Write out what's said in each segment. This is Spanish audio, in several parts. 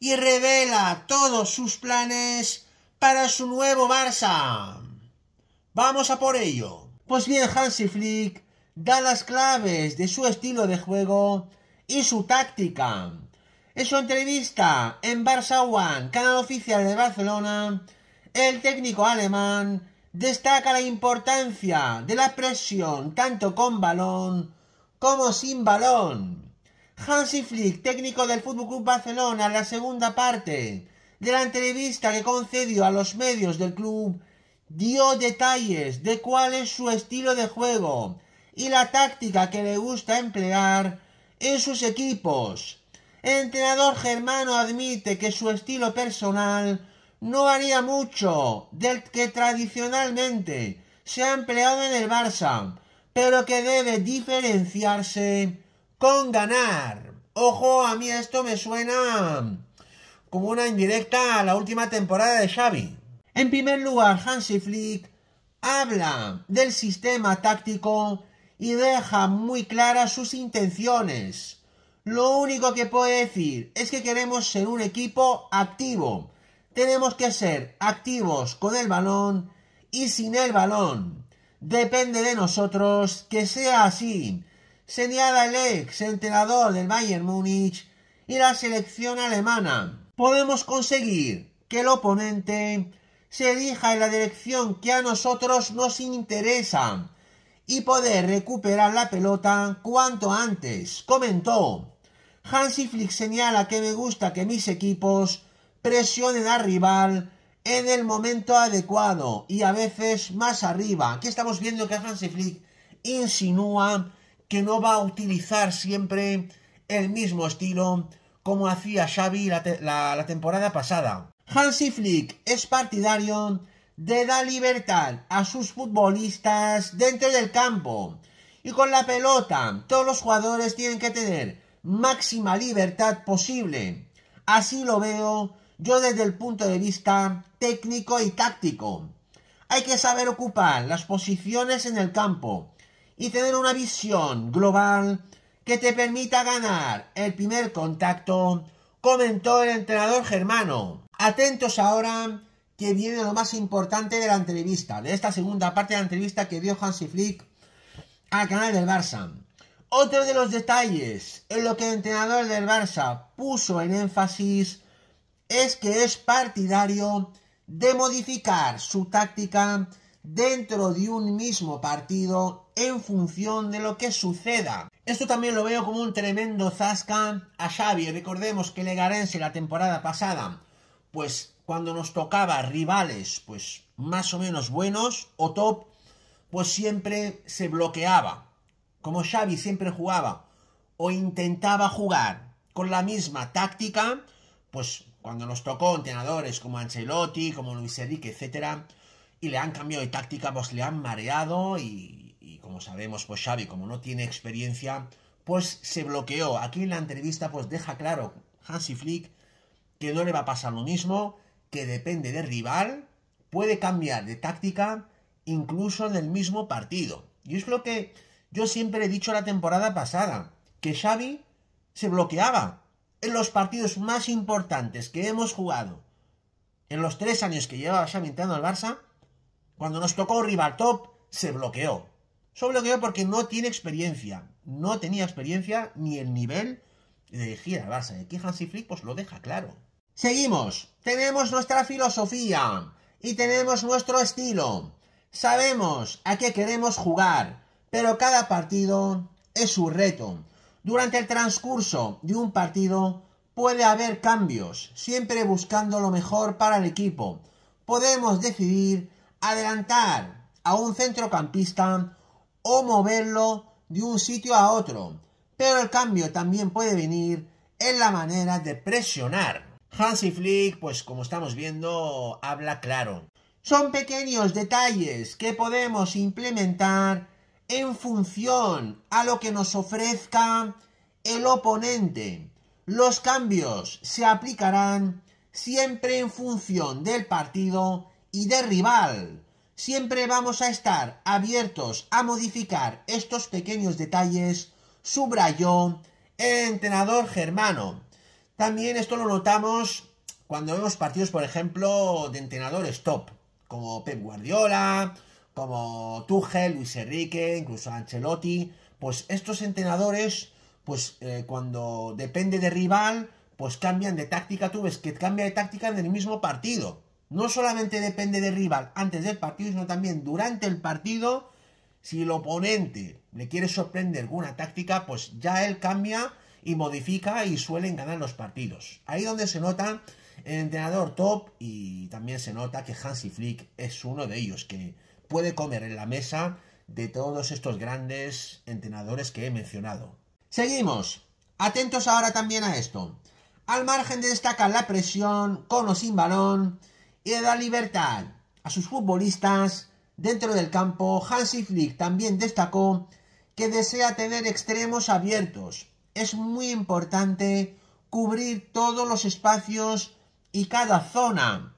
y revela todos sus planes para su nuevo Barça. Vamos a por ello. Pues bien, Hansi Flick da las claves de su estilo de juego y su táctica. En su entrevista en Barça One, canal oficial de Barcelona, el técnico alemán destaca la importancia de la presión tanto con balón como sin balón Hansi Flick, técnico del FC Barcelona, en la segunda parte de la entrevista que concedió a los medios del club, dio detalles de cuál es su estilo de juego y la táctica que le gusta emplear en sus equipos. El entrenador germano admite que su estilo personal no varía mucho del que tradicionalmente se ha empleado en el Barça, pero que debe diferenciarse con ganar. Ojo, a mí esto me suena como una indirecta a la última temporada de Xavi. En primer lugar, Hansi Flick habla del sistema táctico y deja muy claras sus intenciones. Lo único que puede decir es que queremos ser un equipo activo. Tenemos que ser activos con el balón y sin el balón. Depende de nosotros que sea así señala el ex entrenador del Bayern Múnich y la selección alemana. Podemos conseguir que el oponente se elija en la dirección que a nosotros nos interesa y poder recuperar la pelota cuanto antes, comentó. Hansi Flick señala que me gusta que mis equipos presionen al rival en el momento adecuado y a veces más arriba. Aquí estamos viendo que Hansi Flick insinúa que no va a utilizar siempre el mismo estilo como hacía Xavi la, temporada pasada. Hansi Flick es partidario de dar libertad a sus futbolistas dentro del campo. Y con la pelota, todos los jugadores tienen que tener máxima libertad posible. Así lo veo yo desde el punto de vista técnico y táctico. Hay que saber ocupar las posiciones en el campo y tener una visión global que te permita ganar el primer contacto, comentó el entrenador germano. Atentos ahora que viene lo más importante de la entrevista, de esta segunda parte de la entrevista que dio Hansi Flick al canal del Barça. Otro de los detalles en lo que el entrenador del Barça puso en énfasis es que es partidario de modificar su táctica dentro de un mismo partido en función de lo que suceda. Esto también lo veo como un tremendo zasca a Xavi. Recordemos que Legarense la temporada pasada, pues cuando nos tocaba rivales, pues más o menos buenos o top, pues siempre se bloqueaba. Como Xavi siempre jugaba o intentaba jugar con la misma táctica, pues cuando nos tocó entrenadores como Ancelotti, como Luis Enrique, etcétera, y le han cambiado de táctica, pues le han mareado y, como sabemos, pues Xavi, como no tiene experiencia, pues se bloqueó. Aquí en la entrevista pues deja claro Hansi Flick que no le va a pasar lo mismo, que depende del rival, puede cambiar de táctica incluso en el mismo partido. Y es lo que yo siempre he dicho la temporada pasada, que Xavi se bloqueaba en los partidos más importantes que hemos jugado en los tres años que llevaba Xavi entrando al Barça, cuando nos tocó Top se bloqueó. Se bloqueó porque no tiene experiencia. No tenía experiencia ni el nivel de dirigir base Barça. Aquí Hansi Flick pues lo deja claro. Seguimos. Tenemos nuestra filosofía y tenemos nuestro estilo. Sabemos a qué queremos jugar, pero cada partido es su reto. Durante el transcurso de un partido puede haber cambios, siempre buscando lo mejor para el equipo. Podemos decidir adelantar a un centrocampista o moverlo de un sitio a otro, pero el cambio también puede venir en la manera de presionar. Hansi Flick, pues como estamos viendo, habla claro. Son pequeños detalles que podemos implementar en función a lo que nos ofrezca el oponente. Los cambios se aplicarán siempre en función del partido y de rival. Siempre vamos a estar abiertos a modificar estos pequeños detalles, subrayó entrenador germano. También esto lo notamos cuando vemos partidos, por ejemplo, de entrenadores top, como Pep Guardiola, como Tuchel, Luis Enrique, incluso Ancelotti, pues estos entrenadores, pues eh, cuando depende de rival, pues cambian de táctica, tú ves que cambia de táctica en el mismo partido no solamente depende del rival antes del partido, sino también durante el partido. Si el oponente le quiere sorprender con una táctica, pues ya él cambia y modifica y suelen ganar los partidos. Ahí donde se nota el entrenador top y también se nota que Hansi Flick es uno de ellos que puede comer en la mesa de todos estos grandes entrenadores que he mencionado. Seguimos. Atentos ahora también a esto. Al margen de destacar la presión, con o sin balón, y de libertad a sus futbolistas dentro del campo. Hansi Flick también destacó que desea tener extremos abiertos. Es muy importante cubrir todos los espacios y cada zona.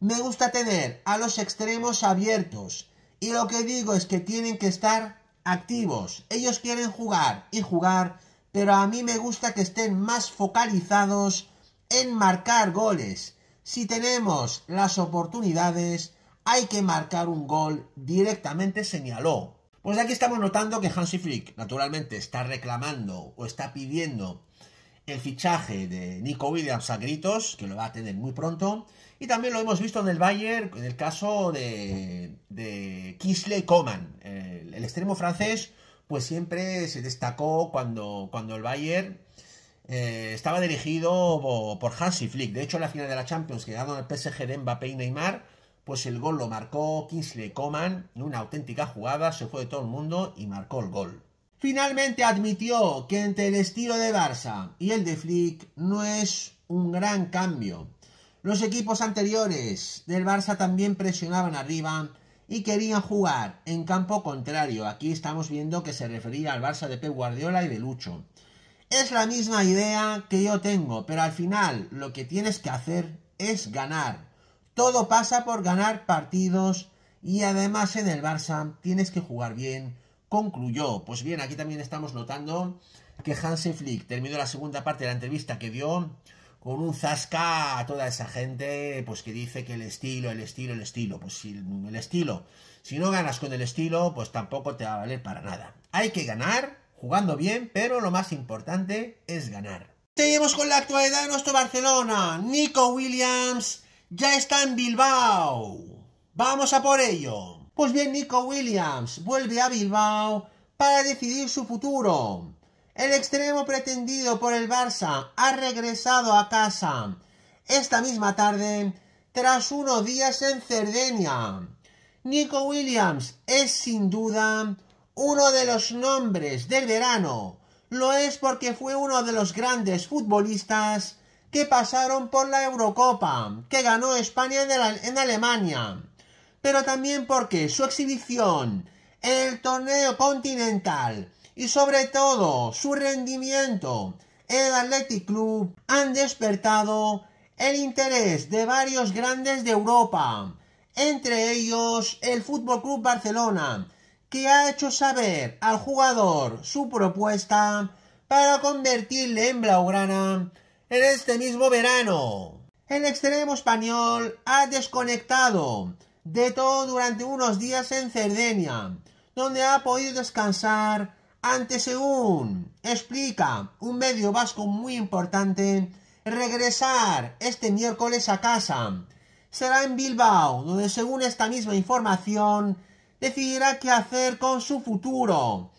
Me gusta tener a los extremos abiertos y lo que digo es que tienen que estar activos. Ellos quieren jugar y jugar, pero a mí me gusta que estén más focalizados en marcar goles si tenemos las oportunidades, hay que marcar un gol, directamente señaló. Pues aquí estamos notando que Hansi Flick, naturalmente, está reclamando o está pidiendo el fichaje de Nico Williams a gritos, que lo va a tener muy pronto. Y también lo hemos visto en el Bayern, en el caso de, de Kisley Coman, el, extremo francés, pues siempre se destacó cuando, cuando el Bayern eh, estaba dirigido por Hansi Flick. De hecho, en la final de la Champions, que el PSG de Mbappé y Neymar, pues el gol lo marcó Kingsley Coman en una auténtica jugada, se fue de todo el mundo y marcó el gol. Finalmente admitió que entre el estilo de Barça y el de Flick no es un gran cambio. Los equipos anteriores del Barça también presionaban arriba y querían jugar en campo contrario. Aquí estamos viendo que se refería al Barça de Pep Guardiola y de Lucho. Es la misma idea que yo tengo, pero al final lo que tienes que hacer es ganar. Todo pasa por ganar partidos y además en el Barça tienes que jugar bien. Concluyó. Pues bien, aquí también estamos notando que Hansi Flick terminó la segunda parte de la entrevista que dio con un zasca a toda esa gente pues que dice que el estilo, el estilo, el estilo. Pues si el estilo, si no ganas con el estilo, pues tampoco te va a valer para nada. Hay que ganar jugando bien, pero lo más importante es ganar. Seguimos con la actualidad de nuestro Barcelona. Nico Williams ya está en Bilbao. Vamos a por ello. Pues bien, Nico Williams vuelve a Bilbao para decidir su futuro. El extremo pretendido por el Barça ha regresado a casa esta misma tarde tras unos días en Cerdeña. Nico Williams es sin duda uno de los nombres del verano, lo es porque fue uno de los grandes futbolistas que pasaron por la Eurocopa, que ganó España en, Alemania, pero también porque su exhibición en el torneo continental y sobre todo su rendimiento en el Athletic Club han despertado el interés de varios grandes de Europa, entre ellos el Fútbol Club Barcelona, que ha hecho saber al jugador su propuesta para convertirle en Blaugrana en este mismo verano. El extremo español ha desconectado de todo durante unos días en Cerdeña, donde ha podido descansar antes, según explica un medio vasco muy importante regresar este miércoles a casa. Será en Bilbao, donde según esta misma información decidirá qué hacer con su futuro.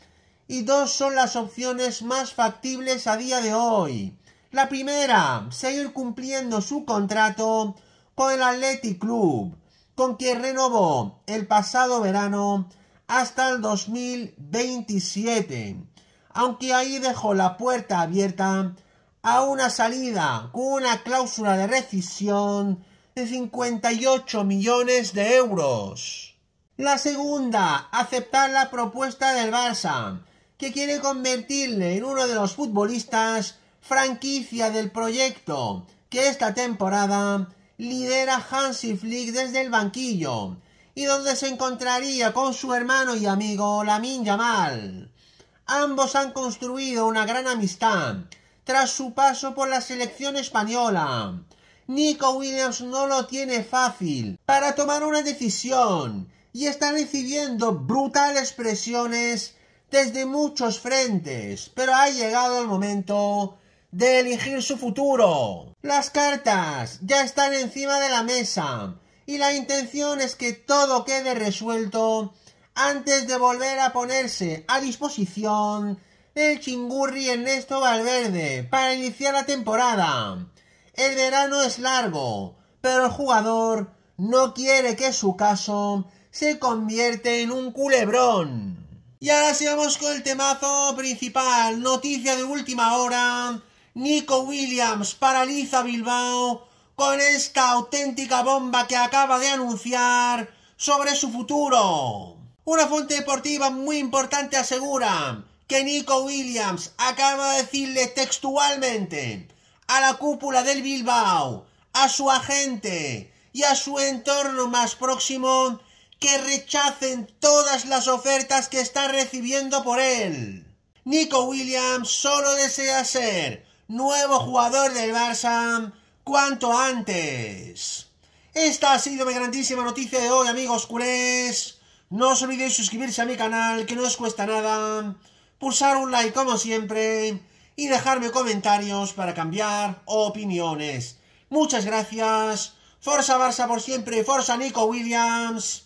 Y dos son las opciones más factibles a día de hoy. La primera, seguir cumpliendo su contrato con el Athletic Club, con quien renovó el pasado verano hasta el 2027, aunque ahí dejó la puerta abierta a una salida con una cláusula de rescisión de 58 millones de euros. La segunda, aceptar la propuesta del Barça, que quiere convertirle en uno de los futbolistas franquicia del proyecto, que esta temporada lidera Hansi Flick desde el banquillo, y donde se encontraría con su hermano y amigo Lamin Yamal. Ambos han construido una gran amistad tras su paso por la selección española. Nico Williams no lo tiene fácil para tomar una decisión y está recibiendo brutales presiones desde muchos frentes, pero ha llegado el momento de elegir su futuro. Las cartas ya están encima de la mesa y la intención es que todo quede resuelto antes de volver a ponerse a disposición el chingurri Ernesto Valverde para iniciar la temporada. El verano es largo, pero el jugador no quiere que su caso se convierte en un culebrón. Y ahora sigamos con el temazo principal, noticia de última hora. Nico Williams paraliza Bilbao con esta auténtica bomba que acaba de anunciar sobre su futuro. Una fuente deportiva muy importante asegura que Nico Williams acaba de decirle textualmente a la cúpula del Bilbao, a su agente y a su entorno más próximo que rechacen todas las ofertas que está recibiendo por él. Nico Williams solo desea ser nuevo jugador del Barça cuanto antes. Esta ha sido mi grandísima noticia de hoy, amigos culés. No os olvidéis suscribirse a mi canal, que no os cuesta nada. Pulsar un like como siempre. Y dejarme comentarios para cambiar opiniones. Muchas gracias. Forza Barça por siempre. Forza Nico Williams